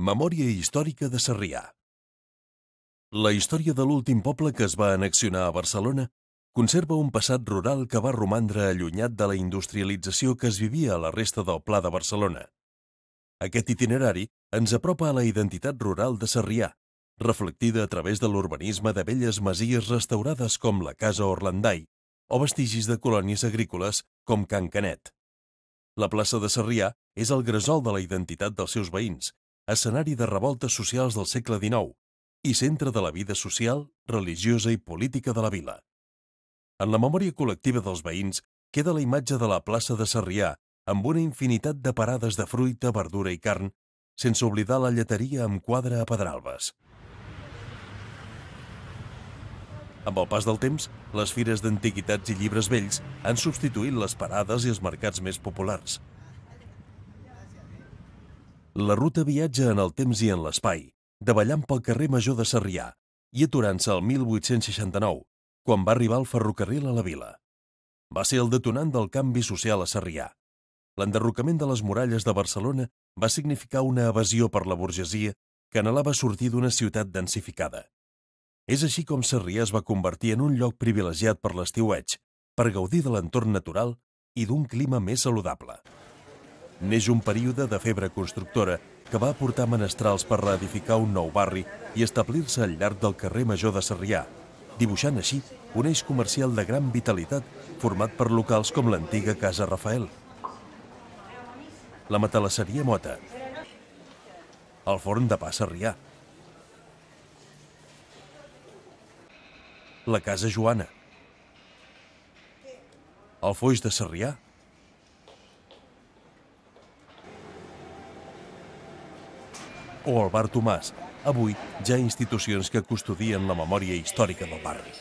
Memòria històrica de Sarrià. La història de l'últim poble que es va anexionar a Barcelona conserva un passat rural que va romandre allunyat de la industrialització que es vivia a la resta del Pla de Barcelona. Aquest itinerari ens apropa a la identitat rural de Sarrià, reflectida a través de l'urbanisme de velles masies restaurades com la Casa Orlandai o vestigis de colònies agrícoles com Can Canet. La plaça de Sarrià és el gresol de la identitat dels seus veïns escenari de revoltes socials del segle XIX i centre de la vida social, religiosa i política de la vila. En la memòria col·lectiva dels veïns queda la imatge de la plaça de Sarrià amb una infinitat de parades de fruita, verdura i carn, sense oblidar la lleteria amb quadre a Pedralbes. Amb el pas del temps, les fires d'antiguitats i llibres vells han substituït les parades i els mercats més populars – la ruta viatja en el temps i en l'espai, davallant pel carrer Major de Sarrià i aturant-se al 1869, quan va arribar el ferrocarril a la vila. Va ser el detonant del canvi social a Sarrià. L'enderrocament de les muralles de Barcelona va significar una evasió per la burgesia que anhelava sortir d'una ciutat densificada. És així com Sarrià es va convertir en un lloc privilegiat per l'estiuetge, per gaudir de l'entorn natural i d'un clima més saludable neix un període de febre constructora que va aportar menestrals per reedificar un nou barri i establir-se al llarg del carrer Major de Sarrià, dibuixant així un eix comercial de gran vitalitat format per locals com l'antiga Casa Rafael, la matalasseria Mota, el forn de pa Sarrià, la Casa Joana, el Foix de Sarrià, o el Bar Tomàs, avui ja institucions que custodien la memòria històrica del barri.